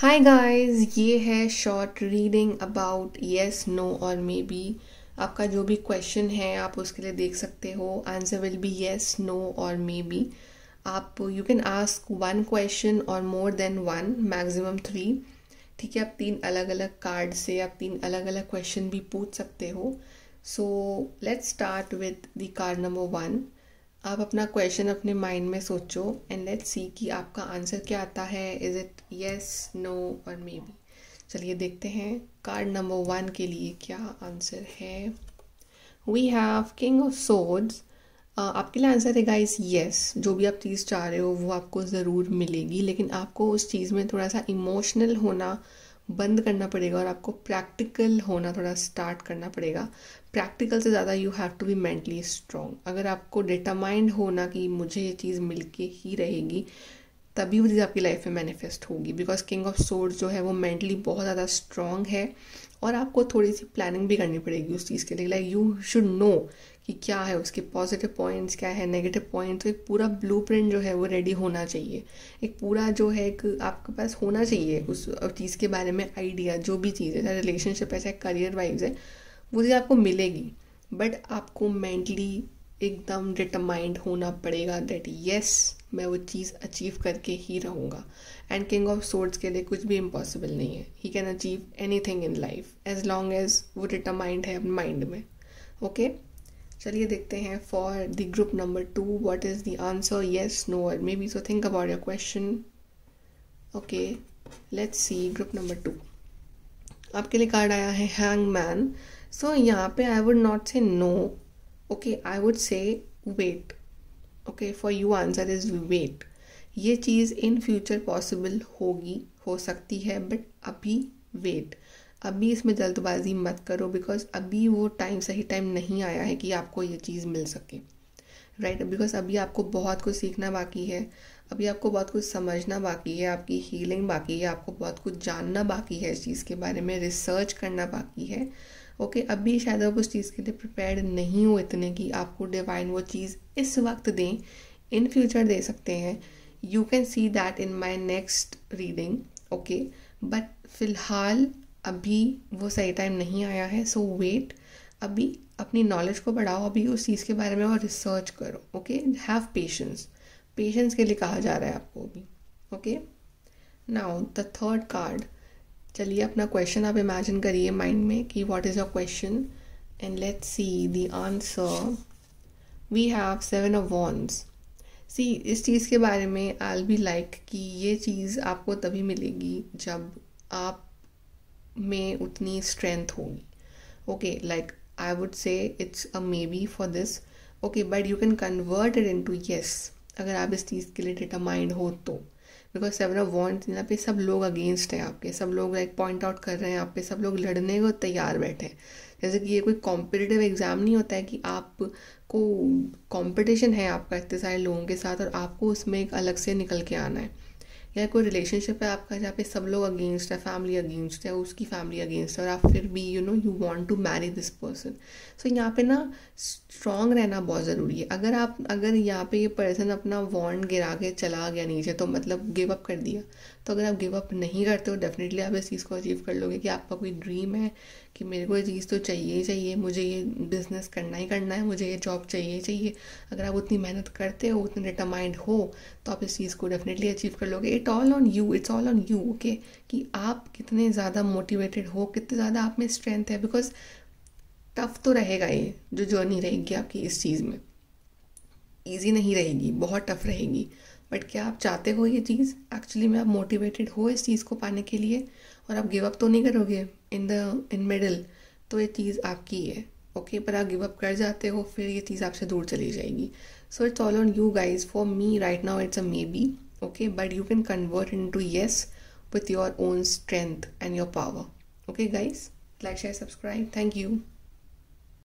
हाय guys ये है short reading about yes no or may be आपका जो भी क्वेश्चन है आप उसके लिए देख सकते हो answer will be yes no or maybe आप you can ask one question or more than one maximum three ठीक है आप तीन अलग अलग कार्ड से आप तीन अलग अलग क्वेश्चन भी पूछ सकते हो so let's start with the card number one आप अपना क्वेश्चन अपने माइंड में सोचो एंड लेट्स सी कि आपका आंसर क्या आता है is it yes no or may be चलिए देखते हैं कार्ड नंबर वन के लिए क्या आंसर है we have king of swords आपके लिए आंसर है गाइस येस जो भी आप चीज़ चाह रहे हो वो आपको ज़रूर मिलेगी लेकिन आपको उस चीज़ में थोड़ा सा इमोशनल होना बंद करना पड़ेगा और आपको प्रैक्टिकल होना थोड़ा स्टार्ट करना पड़ेगा प्रैक्टिकल से ज़्यादा you have to be mentally strong अगर आपको डिटामाइंड होना कि मुझे ये चीज़ मिल के ही रहेगी तभी वो चीज़ आपकी लाइफ में मैनिफेस्ट होगी बिकॉज किंग ऑफ सोर्स जो है वो मेंटली बहुत ज़्यादा स्ट्रॉन्ग है और आपको थोड़ी सी प्लानिंग भी करनी पड़ेगी उस चीज़ के लिए लाइक यू शुड नो कि क्या है उसके पॉजिटिव पॉइंट्स क्या है नेगेटिव पॉइंट्स तो एक पूरा ब्लू जो है वो रेडी होना चाहिए एक पूरा जो है एक आपके पास होना चाहिए उस चीज़ के बारे में आइडिया जो भी चीज़ है चाहे रिलेशनशिप है चाहे करियर वाइज है वो चीज़ आपको मिलेगी बट आपको मेंटली एकदम डिटरमाइंड होना पड़ेगा दैट येस मैं वो चीज़ अचीव करके ही रहूँगा एंड किंग ऑफ सोर्ड्स के लिए कुछ भी इम्पॉसिबल नहीं है he can achieve anything in life as long as वो माइंड है अपने माइंड में ओके okay? चलिए देखते हैं for the group number two what is the answer yes no or maybe so think about your question okay let's see group number two आपके लिए card आया है हैंग मैन सो यहाँ पे I would not say no okay I would say wait okay for you answer is wait ये चीज़ in future possible होगी हो सकती है बट अभी वेट अभी इसमें जल्दबाजी मत करो बिकॉज अभी वो टाइम सही टाइम नहीं आया है कि आपको ये चीज़ मिल सके राइट बिकॉज अभी आपको बहुत कुछ सीखना बाकी है अभी आपको बहुत कुछ समझना बाकी है आपकी हीलिंग बाकी है आपको बहुत कुछ जानना बाकी है इस चीज़ के बारे में रिसर्च करना बाकी है ओके okay, अभी शायद आप उस चीज़ के लिए प्रिपेयर नहीं हो इतने कि आपको डिवाइन वो चीज़ इस वक्त दें इन फ्यूचर दे सकते हैं you can see that in my next reading okay but फिलहाल अभी वो सही टाइम नहीं आया है सो वेट अभी अपनी नॉलेज को बढ़ाओ अभी उस चीज़ के बारे में और रिसर्च करो ओके हैव पेशेंस पेशेंस के लिए कहा जा रहा है आपको अभी okay now the third card चलिए अपना क्वेश्चन आप इमेजिन करिए माइंड में कि what is a question and let's see the answer we have seven of wands see इस चीज़ के बारे में आई बी लाइक कि ये चीज़ आपको तभी मिलेगी जब आप में उतनी स्ट्रेंथ होगी okay like I would say it's a maybe for this. Okay, but you can convert it into yes. अगर आप इस चीज़ के लिए डिटरमाइंड हो तो बिकॉज सेवन ऑफ वॉन्ट्स यहाँ पे सब लोग अगेंस्ट हैं आपके सब लोग लाइक पॉइंट आउट कर रहे हैं आप पे सब लोग लड़ने को तैयार बैठे हैं जैसे कि ये कोई कॉम्पिटिटिव एग्ज़ाम नहीं होता है कि आपको कॉम्पिटिशन है आपका इतने सारे लोगों के साथ और आपको उसमें एक अलग से निकल के आना है या कोई रिलेशनशिप है आपका जहाँ पे सब लोग अगेंस्ट है फैमिली अगेंस्ट है उसकी फैमिली अगेंस्ट है और आप फिर भी you know you want to marry this person so यहाँ पे ना स्ट्रांग रहना बहुत ज़रूरी है अगर आप अगर यहाँ पे ये पर्सन अपना वॉन्ट गिरा के चला गया नीचे तो मतलब गिव अप कर दिया तो अगर आप गिव अप नहीं करते हो डेफिनेटली आप इस चीज़ को अचीव कर लोगे कि आपका कोई ड्रीम है कि मेरे को ये चीज़ तो चाहिए ही चाहिए मुझे ये बिज़नेस करना ही करना है मुझे ये जॉब चाहिए ही चाहिए अगर आप उतनी मेहनत करते हो उतने डिटामाइंड हो तो आप इस चीज़ को डेफिनेटली अचीव कर लोगे it it all on you it's all on you okay कि आप कितने ज़्यादा मोटिवेटेड हो कितने ज़्यादा आप में स्ट्रेंथ है बिकॉज टफ तो रहेगा ये जो जर्नी रहेगी आपकी इस चीज़ में ईजी नहीं रहेगी बहुत टफ रहेगी बट क्या आप चाहते हो ये चीज़ एक्चुअली में आप मोटिवेटेड हो इस चीज़ को पाने के लिए और आप गिव अप तो नहीं करोगे इन द इन मिडल तो ये चीज़ आपकी है ओके okay? पर आप गिव अप कर जाते हो फिर ये चीज़ आपसे दूर चली जाएगी so it's all on you guys for me right now it's a maybe okay but you can convert into yes with your own strength and your power okay guys like share subscribe thank you